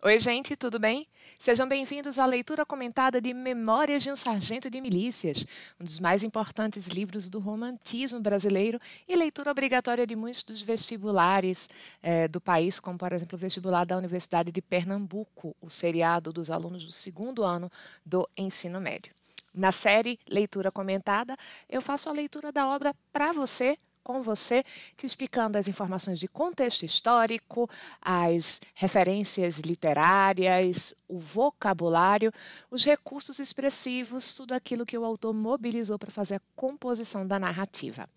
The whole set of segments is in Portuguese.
Oi, gente, tudo bem? Sejam bem-vindos à leitura comentada de Memórias de um Sargento de Milícias, um dos mais importantes livros do romantismo brasileiro e leitura obrigatória de muitos dos vestibulares eh, do país, como, por exemplo, o vestibular da Universidade de Pernambuco, o seriado dos alunos do segundo ano do ensino médio. Na série Leitura Comentada, eu faço a leitura da obra para você com você, te explicando as informações de contexto histórico, as referências literárias, o vocabulário, os recursos expressivos, tudo aquilo que o autor mobilizou para fazer a composição da narrativa.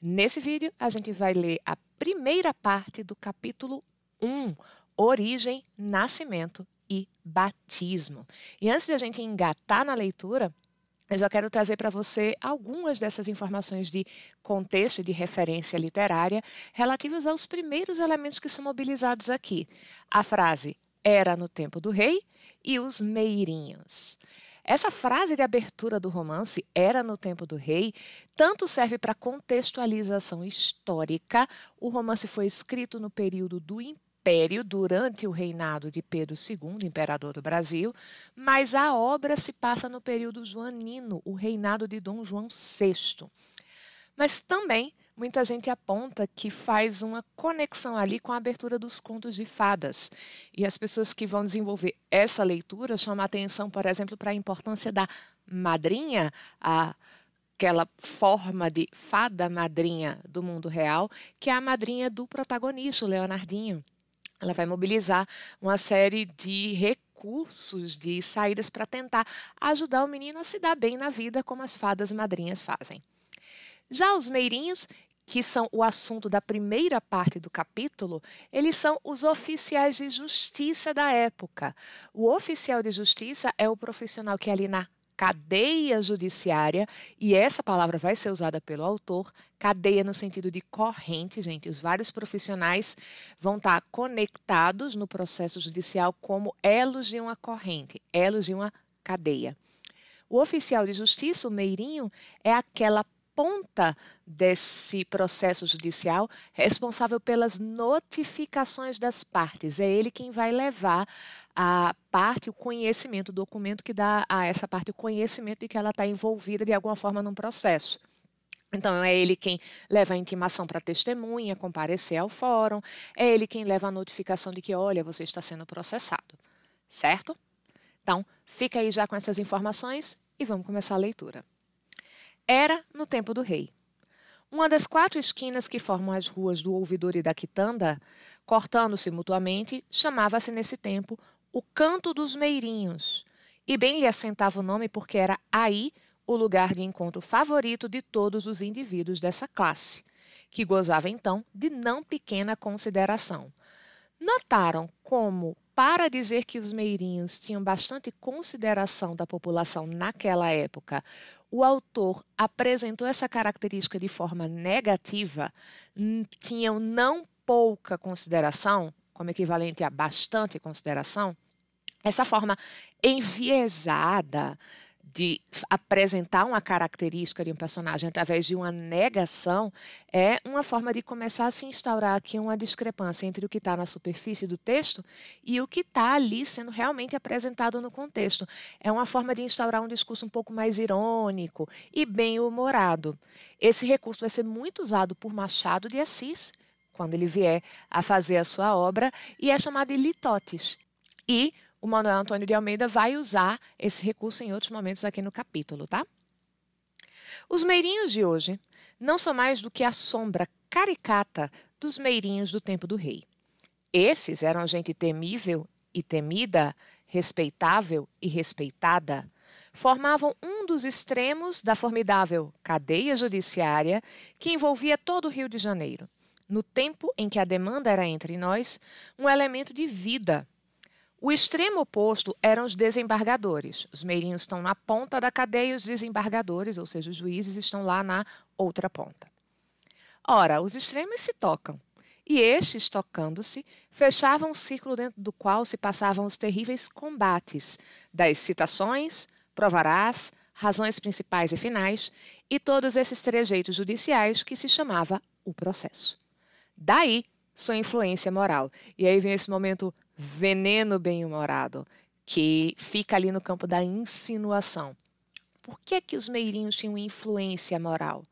Nesse vídeo, a gente vai ler a primeira parte do capítulo 1, Origem, Nascimento e Batismo. E antes de a gente engatar na leitura, eu já quero trazer para você algumas dessas informações de contexto e de referência literária relativas aos primeiros elementos que são mobilizados aqui. A frase era no tempo do rei e os meirinhos. Essa frase de abertura do romance, Era no Tempo do Rei, tanto serve para contextualização histórica. O romance foi escrito no período do Império império durante o reinado de Pedro II, imperador do Brasil, mas a obra se passa no período joanino, o reinado de Dom João VI. Mas também muita gente aponta que faz uma conexão ali com a abertura dos contos de fadas. E as pessoas que vão desenvolver essa leitura chamam a atenção, por exemplo, para a importância da madrinha, a aquela forma de fada madrinha do mundo real, que é a madrinha do protagonista, o Leonardinho ela vai mobilizar uma série de recursos, de saídas para tentar ajudar o menino a se dar bem na vida, como as fadas madrinhas fazem. Já os meirinhos, que são o assunto da primeira parte do capítulo, eles são os oficiais de justiça da época. O oficial de justiça é o profissional que é ali na cadeia judiciária, e essa palavra vai ser usada pelo autor, cadeia no sentido de corrente, gente. Os vários profissionais vão estar tá conectados no processo judicial como elos de uma corrente, elos de uma cadeia. O oficial de justiça, o Meirinho, é aquela ponta desse processo judicial responsável pelas notificações das partes. É ele quem vai levar a parte, o conhecimento, o documento que dá a essa parte o conhecimento de que ela está envolvida de alguma forma num processo. Então, é ele quem leva a intimação para a testemunha comparecer ao fórum, é ele quem leva a notificação de que, olha, você está sendo processado, certo? Então, fica aí já com essas informações e vamos começar a leitura. Era no tempo do rei. Uma das quatro esquinas que formam as ruas do Ouvidor e da Quitanda, cortando-se mutuamente, chamava-se nesse tempo o Canto dos Meirinhos. E bem lhe assentava o nome porque era aí o lugar de encontro favorito de todos os indivíduos dessa classe, que gozava então de não pequena consideração. Notaram como, para dizer que os meirinhos tinham bastante consideração da população naquela época, o autor apresentou essa característica de forma negativa, tinham não pouca consideração, como equivalente a bastante consideração, essa forma enviesada de apresentar uma característica de um personagem através de uma negação é uma forma de começar a se instaurar aqui uma discrepância entre o que está na superfície do texto e o que está ali sendo realmente apresentado no contexto. É uma forma de instaurar um discurso um pouco mais irônico e bem humorado. Esse recurso vai ser muito usado por Machado de Assis quando ele vier a fazer a sua obra, e é chamado de litotes. E o Manuel Antônio de Almeida vai usar esse recurso em outros momentos aqui no capítulo, tá? Os meirinhos de hoje não são mais do que a sombra caricata dos meirinhos do tempo do rei. Esses eram gente temível e temida, respeitável e respeitada. Formavam um dos extremos da formidável cadeia judiciária que envolvia todo o Rio de Janeiro no tempo em que a demanda era entre nós, um elemento de vida. O extremo oposto eram os desembargadores. Os meirinhos estão na ponta da cadeia e os desembargadores, ou seja, os juízes, estão lá na outra ponta. Ora, os extremos se tocam. E estes, tocando-se, fechavam um ciclo dentro do qual se passavam os terríveis combates das citações, provarás, razões principais e finais, e todos esses trejeitos judiciais que se chamava o processo. Daí sua influência moral. E aí vem esse momento veneno bem-humorado, que fica ali no campo da insinuação. Por que, é que os meirinhos tinham influência moral?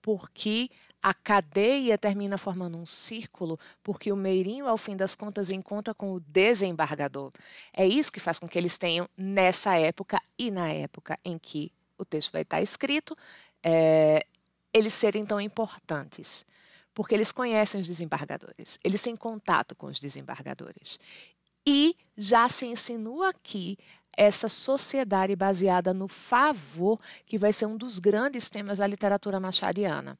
Porque a cadeia termina formando um círculo, porque o meirinho, ao fim das contas, encontra com o desembargador. É isso que faz com que eles tenham, nessa época e na época em que o texto vai estar escrito, é, eles serem tão importantes porque eles conhecem os desembargadores, eles têm contato com os desembargadores. E já se insinua aqui essa sociedade baseada no favor, que vai ser um dos grandes temas da literatura machadiana.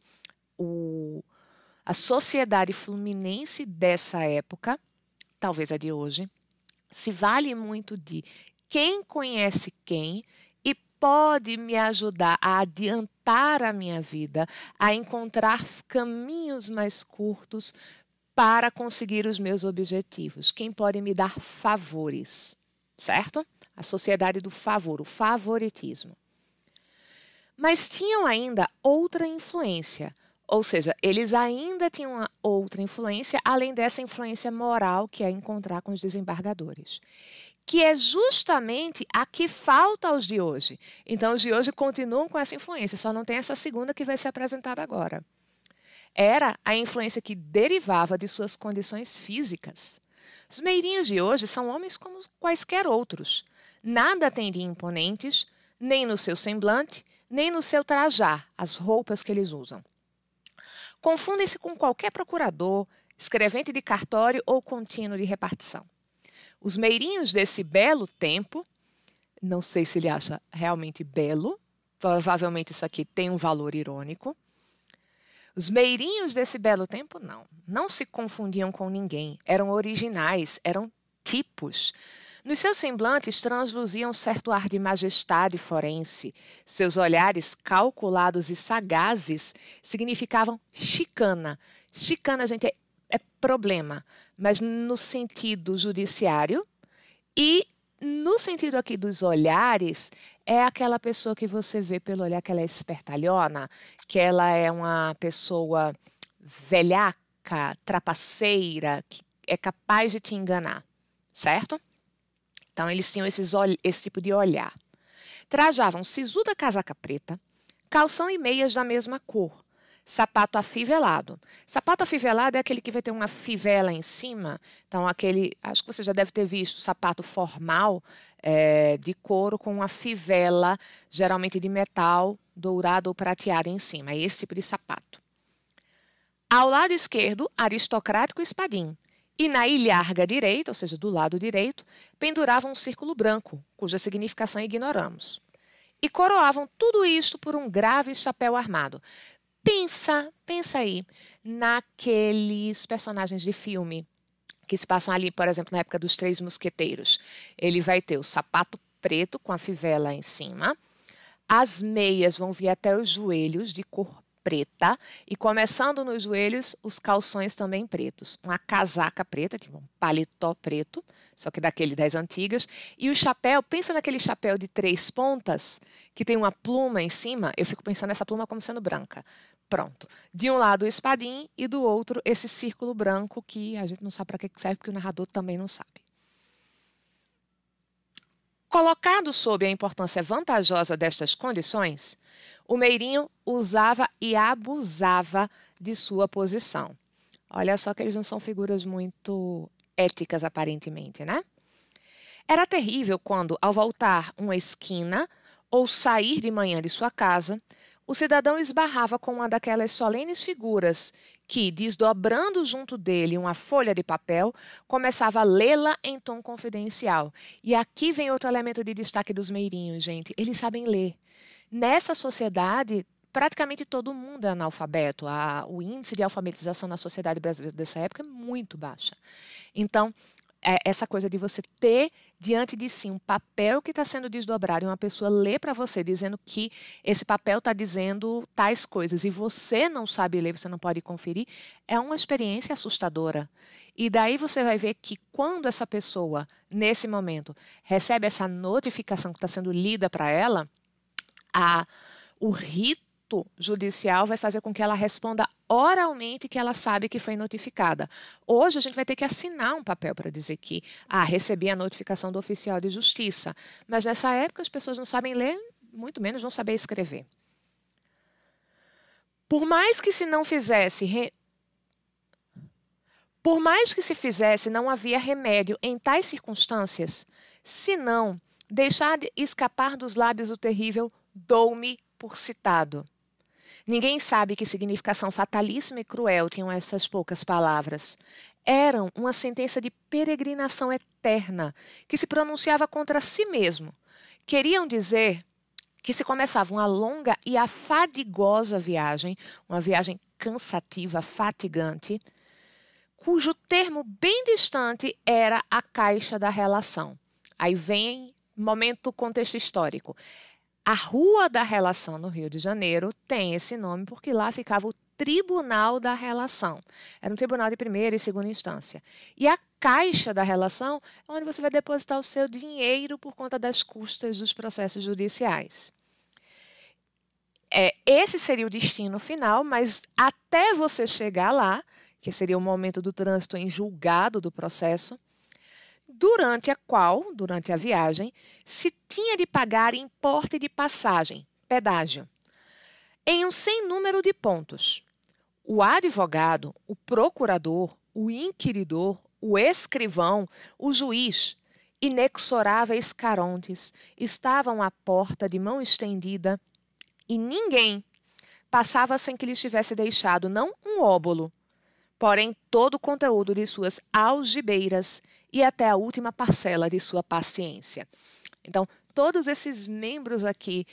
O, a sociedade fluminense dessa época, talvez a de hoje, se vale muito de quem conhece quem pode me ajudar a adiantar a minha vida, a encontrar caminhos mais curtos para conseguir os meus objetivos? Quem pode me dar favores? Certo? A sociedade do favor, o favoritismo. Mas tinham ainda outra influência, ou seja, eles ainda tinham uma outra influência, além dessa influência moral que é encontrar com os desembargadores que é justamente a que falta aos de hoje. Então, os de hoje continuam com essa influência, só não tem essa segunda que vai ser apresentada agora. Era a influência que derivava de suas condições físicas. Os meirinhos de hoje são homens como quaisquer outros. Nada tem de imponentes, nem no seu semblante, nem no seu trajar, as roupas que eles usam. Confundem-se com qualquer procurador, escrevente de cartório ou contínuo de repartição. Os meirinhos desse belo tempo, não sei se ele acha realmente belo, provavelmente isso aqui tem um valor irônico. Os meirinhos desse belo tempo, não. Não se confundiam com ninguém. Eram originais, eram tipos. Nos seus semblantes transluziam um certo ar de majestade forense. Seus olhares calculados e sagazes significavam chicana. Chicana, gente, é é problema, mas no sentido judiciário e no sentido aqui dos olhares, é aquela pessoa que você vê pelo olhar que ela é espertalhona, que ela é uma pessoa velhaca, trapaceira, que é capaz de te enganar, certo? Então, eles tinham esses, esse tipo de olhar. Trajavam sisuda casaca preta, calção e meias da mesma cor sapato afivelado. Sapato afivelado é aquele que vai ter uma fivela em cima. Então, aquele. Acho que você já deve ter visto sapato formal é, de couro com uma fivela, geralmente de metal, dourado ou prateado em cima. É esse tipo de sapato. Ao lado esquerdo, aristocrático espadim. E na ilharga direita, ou seja, do lado direito, pendurava um círculo branco, cuja significação ignoramos. E coroavam tudo isto por um grave chapéu armado pensa, pensa aí naqueles personagens de filme que se passam ali, por exemplo, na época dos Três Mosqueteiros. Ele vai ter o sapato preto com a fivela em cima, as meias vão vir até os joelhos de cor preta e começando nos joelhos, os calções também pretos, uma casaca preta, tipo um paletó preto, só que daquele das antigas, e o chapéu, pensa naquele chapéu de três pontas que tem uma pluma em cima, eu fico pensando nessa pluma como sendo branca, Pronto. De um lado o espadim e do outro esse círculo branco que a gente não sabe para que serve, porque o narrador também não sabe. Colocado sob a importância vantajosa destas condições, o Meirinho usava e abusava de sua posição. Olha só que eles não são figuras muito éticas, aparentemente, né? Era terrível quando, ao voltar uma esquina ou sair de manhã de sua casa, o cidadão esbarrava com uma daquelas solenes figuras que, desdobrando junto dele uma folha de papel, começava a lê-la em tom confidencial. E aqui vem outro elemento de destaque dos meirinhos, gente. Eles sabem ler. Nessa sociedade, praticamente todo mundo é analfabeto. o índice de alfabetização na sociedade brasileira dessa época é muito baixa. Então, é essa coisa de você ter diante de si um papel que está sendo desdobrado e uma pessoa lê para você dizendo que esse papel está dizendo tais coisas e você não sabe ler, você não pode conferir, é uma experiência assustadora. E daí você vai ver que quando essa pessoa, nesse momento, recebe essa notificação que está sendo lida para ela, a, o rito judicial vai fazer com que ela responda oralmente que ela sabe que foi notificada. Hoje a gente vai ter que assinar um papel para dizer que ah, recebi a notificação do oficial de justiça. Mas nessa época as pessoas não sabem ler, muito menos não saber escrever. Por mais que se não fizesse re... Por mais que se fizesse, não havia remédio em tais circunstâncias, senão deixar de escapar dos lábios o terrível dou-me por citado. Ninguém sabe que significação fatalíssima e cruel tinham essas poucas palavras. Eram uma sentença de peregrinação eterna que se pronunciava contra si mesmo. Queriam dizer que se começava uma longa e afadigosa viagem, uma viagem cansativa, fatigante, cujo termo bem distante era a caixa da relação. Aí vem momento contexto histórico. A Rua da Relação no Rio de Janeiro tem esse nome porque lá ficava o Tribunal da Relação. Era um tribunal de primeira e segunda instância. E a Caixa da Relação é onde você vai depositar o seu dinheiro por conta das custas dos processos judiciais. É, esse seria o destino final, mas até você chegar lá, que seria o momento do trânsito em julgado do processo, durante a qual, durante a viagem, se tinha de pagar importe de passagem, pedágio, em um sem número de pontos. O advogado, o procurador, o inquiridor, o escrivão, o juiz, inexoráveis carontes, estavam à porta de mão estendida e ninguém passava sem que lhes tivesse deixado não um óbolo, porém todo o conteúdo de suas algibeiras e até a última parcela de sua paciência. Então, todos esses membros aqui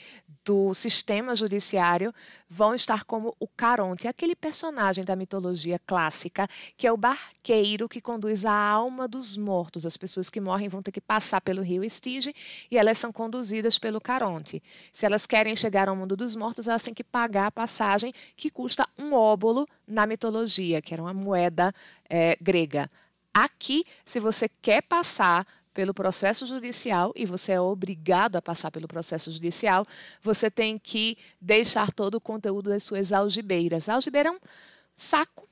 do sistema judiciário vão estar como o Caronte, é aquele personagem da mitologia clássica, que é o barqueiro que conduz a alma dos mortos. As pessoas que morrem vão ter que passar pelo rio Estige e elas são conduzidas pelo Caronte. Se elas querem chegar ao mundo dos mortos, elas têm que pagar a passagem que custa um óbolo na mitologia, que era uma moeda é, grega. Aqui, se você quer passar pelo processo judicial e você é obrigado a passar pelo processo judicial, você tem que deixar todo o conteúdo das suas algibeiras. A algibeira é um saco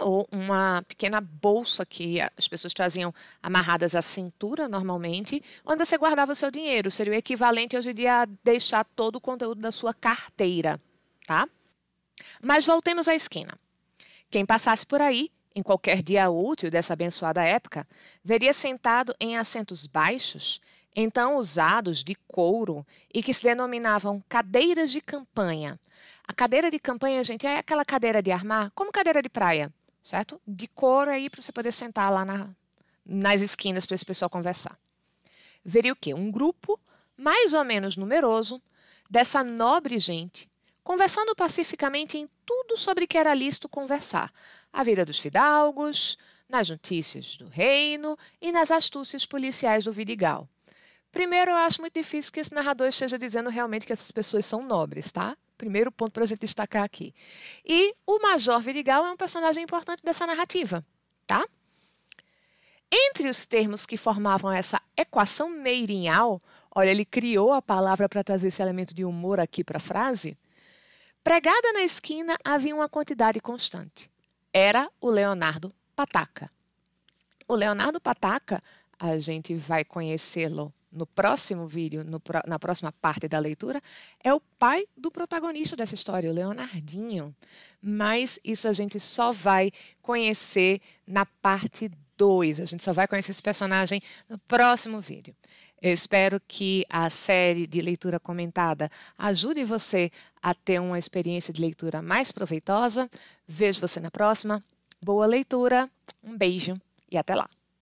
ou uma pequena bolsa que as pessoas traziam amarradas à cintura normalmente, onde você guardava o seu dinheiro. Seria o equivalente hoje em dia a deixar todo o conteúdo da sua carteira, tá? Mas voltemos à esquina. Quem passasse por aí em qualquer dia útil dessa abençoada época, veria sentado em assentos baixos, então usados de couro e que se denominavam cadeiras de campanha. A cadeira de campanha, gente, é aquela cadeira de armar, como cadeira de praia, certo? De couro aí para você poder sentar lá na, nas esquinas para esse pessoal conversar. Veria o quê? Um grupo mais ou menos numeroso dessa nobre gente conversando pacificamente em tudo sobre que era lícito conversar, a vida dos fidalgos, nas notícias do reino e nas astúcias policiais do Vidigal. Primeiro, eu acho muito difícil que esse narrador esteja dizendo realmente que essas pessoas são nobres, tá? Primeiro ponto para a gente destacar aqui. E o Major Vidigal é um personagem importante dessa narrativa, tá? Entre os termos que formavam essa equação meirinhal, olha, ele criou a palavra para trazer esse elemento de humor aqui para a frase. Pregada na esquina havia uma quantidade constante era o Leonardo Pataca. O Leonardo Pataca, a gente vai conhecê-lo no próximo vídeo, no, na próxima parte da leitura, é o pai do protagonista dessa história, o Leonardinho. Mas isso a gente só vai conhecer na parte 2. A gente só vai conhecer esse personagem no próximo vídeo. Eu espero que a série de leitura comentada ajude você a ter uma experiência de leitura mais proveitosa. Vejo você na próxima. Boa leitura, um beijo e até lá!